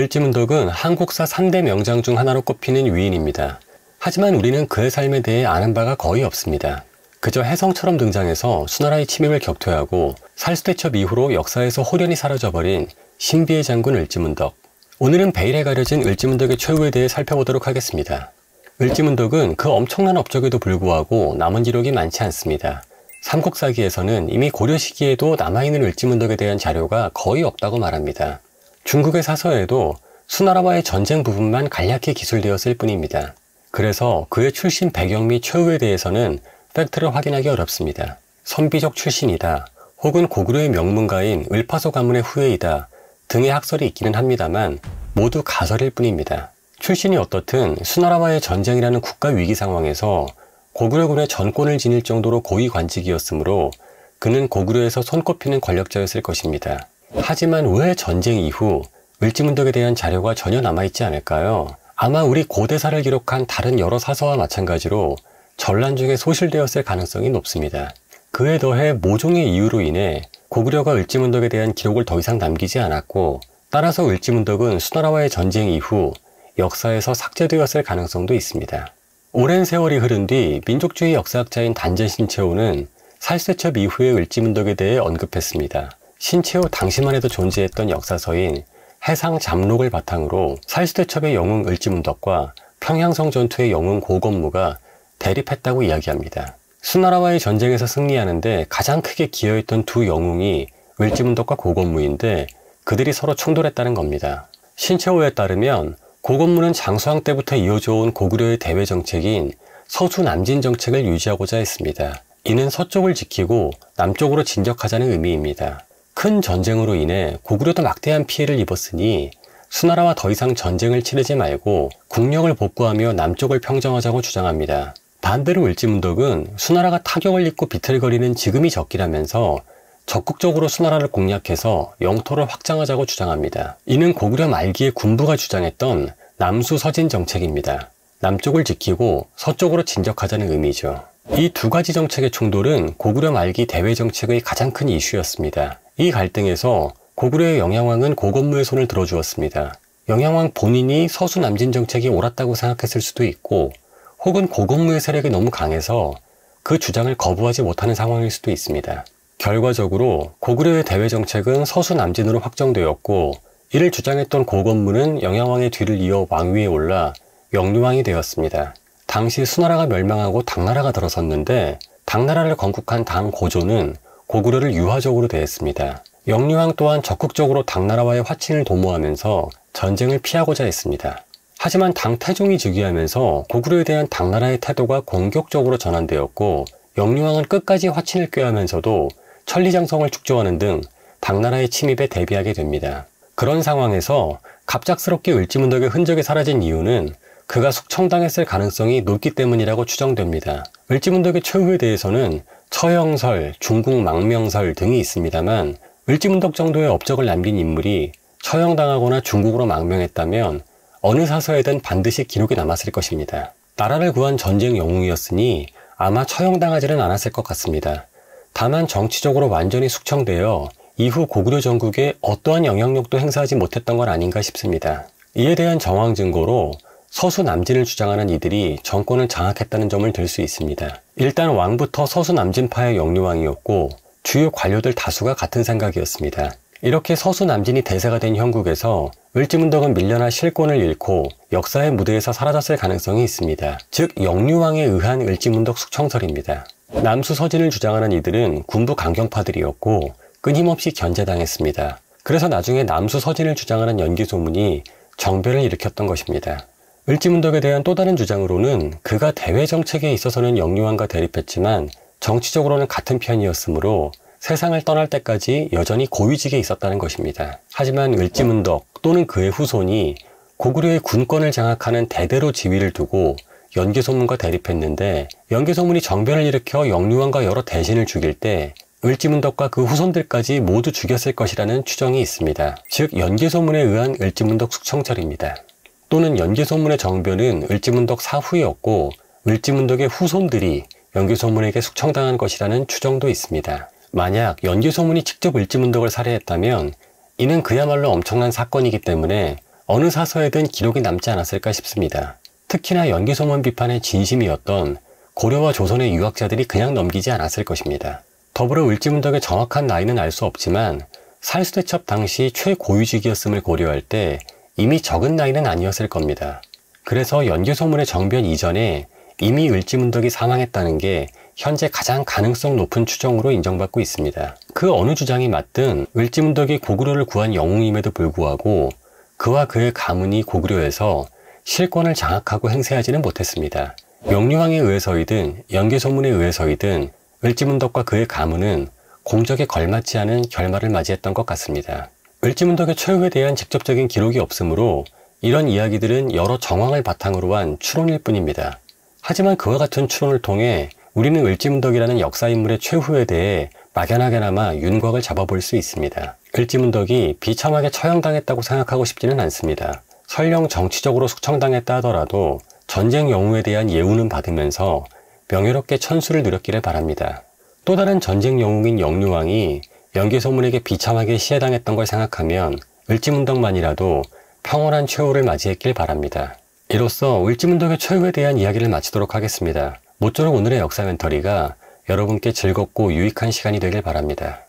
을지문덕은 한국사 3대 명장 중 하나로 꼽히는 위인입니다. 하지만 우리는 그의 삶에 대해 아는 바가 거의 없습니다. 그저 해성처럼 등장해서 수나라의 침입을 격퇴하고 살수대첩 이후로 역사에서 호련히 사라져버린 신비의 장군 을지문덕. 오늘은 베일에 가려진 을지문덕의 최후에 대해 살펴보도록 하겠습니다. 을지문덕은 그 엄청난 업적에도 불구하고 남은 기록이 많지 않습니다. 삼국사기에서는 이미 고려 시기에도 남아있는 을지문덕에 대한 자료가 거의 없다고 말합니다. 중국의 사서에도 수나라와의 전쟁 부분만 간략히 기술되었을 뿐입니다. 그래서 그의 출신 배경 및 최후에 대해서는 팩트를 확인하기 어렵습니다. 선비적 출신이다 혹은 고구려의 명문가인 을파소 가문의 후예이다 등의 학설이 있기는 합니다만 모두 가설일 뿐입니다. 출신이 어떻든 수나라와의 전쟁이라는 국가 위기 상황에서 고구려군의 전권을 지닐 정도로 고위 관직이었으므로 그는 고구려에서 손꼽히는 권력자였을 것입니다. 하지만 왜 전쟁 이후 을지문덕에 대한 자료가 전혀 남아있지 않을까요? 아마 우리 고대사를 기록한 다른 여러 사서와 마찬가지로 전란 중에 소실되었을 가능성이 높습니다. 그에 더해 모종의 이유로 인해 고구려가 을지문덕에 대한 기록을 더 이상 남기지 않았고 따라서 을지문덕은 수나라와의 전쟁 이후 역사에서 삭제되었을 가능성도 있습니다. 오랜 세월이 흐른 뒤 민족주의 역사학자인 단재신채호는 살세첩 이후의 을지문덕에 대해 언급했습니다. 신채호 당시만 해도 존재했던 역사서인 해상 잠록을 바탕으로 살수대첩의 영웅 을지문덕과 평양성 전투의 영웅 고건무가 대립했다고 이야기합니다. 수나라와의 전쟁에서 승리하는데 가장 크게 기여했던 두 영웅이 을지문덕과 고건무인데 그들이 서로 충돌했다는 겁니다. 신채호에 따르면 고건무는 장수왕 때부터 이어져온 고구려의 대외 정책인 서수 남진 정책을 유지하고자 했습니다. 이는 서쪽을 지키고 남쪽으로 진격하자는 의미입니다. 큰 전쟁으로 인해 고구려도 막대한 피해를 입었으니 수나라와 더 이상 전쟁을 치르지 말고 국력을 복구하며 남쪽을 평정하자고 주장합니다. 반대로 을지문덕은 수나라가 타격을 입고 비틀거리는 지금이 적기라면서 적극적으로 수나라를 공략해서 영토를 확장하자고 주장합니다. 이는 고구려 말기에 군부가 주장했던 남수 서진 정책입니다. 남쪽을 지키고 서쪽으로 진격하자는 의미죠. 이 두 가지 정책의 충돌은 고구려 말기 대외 정책의 가장 큰 이슈였습니다. 이 갈등에서 고구려의 영양왕은 고건무의 손을 들어주었습니다. 영양왕 본인이 서수 남진 정책이 옳았다고 생각했을 수도 있고 혹은 고건무의 세력이 너무 강해서 그 주장을 거부하지 못하는 상황일 수도 있습니다. 결과적으로 고구려의 대외 정책은 서수 남진으로 확정되었고 이를 주장했던 고건무는 영양왕의 뒤를 이어 왕위에 올라 영류왕이 되었습니다. 당시 수나라가 멸망하고 당나라가 들어섰는데 당나라를 건국한 당 고조는 고구려를 유화적으로 대했습니다. 영유왕 또한 적극적으로 당나라와의 화친을 도모하면서 전쟁을 피하고자 했습니다. 하지만 당 태종이 즉위하면서 고구려에 대한 당나라의 태도가 공격적으로 전환되었고 영유왕은 끝까지 화친을 꾀하면서도 천리장성을 축조하는 등 당나라의 침입에 대비하게 됩니다. 그런 상황에서 갑작스럽게 을지문덕의 흔적이 사라진 이유는 그가 숙청당했을 가능성이 높기 때문이라고 추정됩니다. 을지문덕의 최후에 대해서는 처형설, 중국 망명설 등이 있습니다만 을지문덕 정도의 업적을 남긴 인물이 처형당하거나 중국으로 망명했다면 어느 사서에든 반드시 기록이 남았을 것입니다. 나라를 구한 전쟁 영웅이었으니 아마 처형당하지는 않았을 것 같습니다. 다만 정치적으로 완전히 숙청되어 이후 고구려 전국에 어떠한 영향력도 행사하지 못했던 건 아닌가 싶습니다. 이에 대한 정황 증거로 서수 남진을 주장하는 이들이 정권을 장악했다는 점을 들 수 있습니다. 일단 왕부터 서수 남진파의 영류왕이었고 주요 관료들 다수가 같은 생각이었습니다. 이렇게 서수 남진이 대세가 된 형국에서 을지문덕은 밀려나 실권을 잃고 역사의 무대에서 사라졌을 가능성이 있습니다. 즉 영류왕에 의한 을지문덕 숙청설입니다. 남수 서진을 주장하는 이들은 군부 강경파들이었고 끊임없이 견제당했습니다. 그래서 나중에 남수 서진을 주장하는 연기 소문이 정변을 일으켰던 것입니다. 을지문덕에 대한 또 다른 주장으로는 그가 대외 정책에 있어서는 영유왕과 대립했지만 정치적으로는 같은 편이었으므로 세상을 떠날 때까지 여전히 고위직에 있었다는 것입니다. 하지만 을지문덕 또는 그의 후손이 고구려의 군권을 장악하는 대대로 지위를 두고 연개소문과 대립했는데 연개소문이 정변을 일으켜 영유왕과 여러 대신을 죽일 때 을지문덕과 그 후손들까지 모두 죽였을 것이라는 추정이 있습니다. 즉 연개소문에 의한 을지문덕 숙청철입니다 또는 연기소문의 정변은 을지문덕 사후였고 을지문덕의 후손들이 연기소문에게 숙청당한 것이라는 추정도 있습니다. 만약 연기소문이 직접 을지문덕을 살해했다면 이는 그야말로 엄청난 사건이기 때문에 어느 사서에든 기록이 남지 않았을까 싶습니다. 특히나 연기소문 비판의 진심이었던 고려와 조선의 유학자들이 그냥 넘기지 않았을 것입니다. 더불어 을지문덕의 정확한 나이는 알 수 없지만 살수대첩 당시 최고위직이었음을 고려할 때 이미 적은 나이는 아니었을 겁니다. 그래서 연개소문의 정변 이전에 이미 을지문덕이 사망했다는 게 현재 가장 가능성 높은 추정으로 인정받고 있습니다. 그 어느 주장이 맞든 을지문덕이 고구려를 구한 영웅임에도 불구하고 그와 그의 가문이 고구려에서 실권을 장악하고 행세하지는 못했습니다. 명류왕에 의해서이든 연개소문에 의해서이든 을지문덕과 그의 가문은 공적에 걸맞지 않은 결말을 맞이했던 것 같습니다. 을지문덕의 최후에 대한 직접적인 기록이 없으므로 이런 이야기들은 여러 정황을 바탕으로 한 추론일 뿐입니다. 하지만 그와 같은 추론을 통해 우리는 을지문덕이라는 역사인물의 최후에 대해 막연하게나마 윤곽을 잡아볼 수 있습니다. 을지문덕이 비참하게 처형당했다고 생각하고 싶지는 않습니다. 설령 정치적으로 숙청당했다 하더라도 전쟁 영웅에 대한 예우는 받으면서 명예롭게 천수를 누렸기를 바랍니다. 또 다른 전쟁 영웅인 영류왕이 연기 소문에게 비참하게 시해당했던 걸 생각하면 을지문덕만이라도 평온한 최후를 맞이했길 바랍니다. 이로써 을지문덕의 최후에 대한 이야기를 마치도록 하겠습니다. 모쪼록 오늘의 역사 멘터리가 여러분께 즐겁고 유익한 시간이 되길 바랍니다.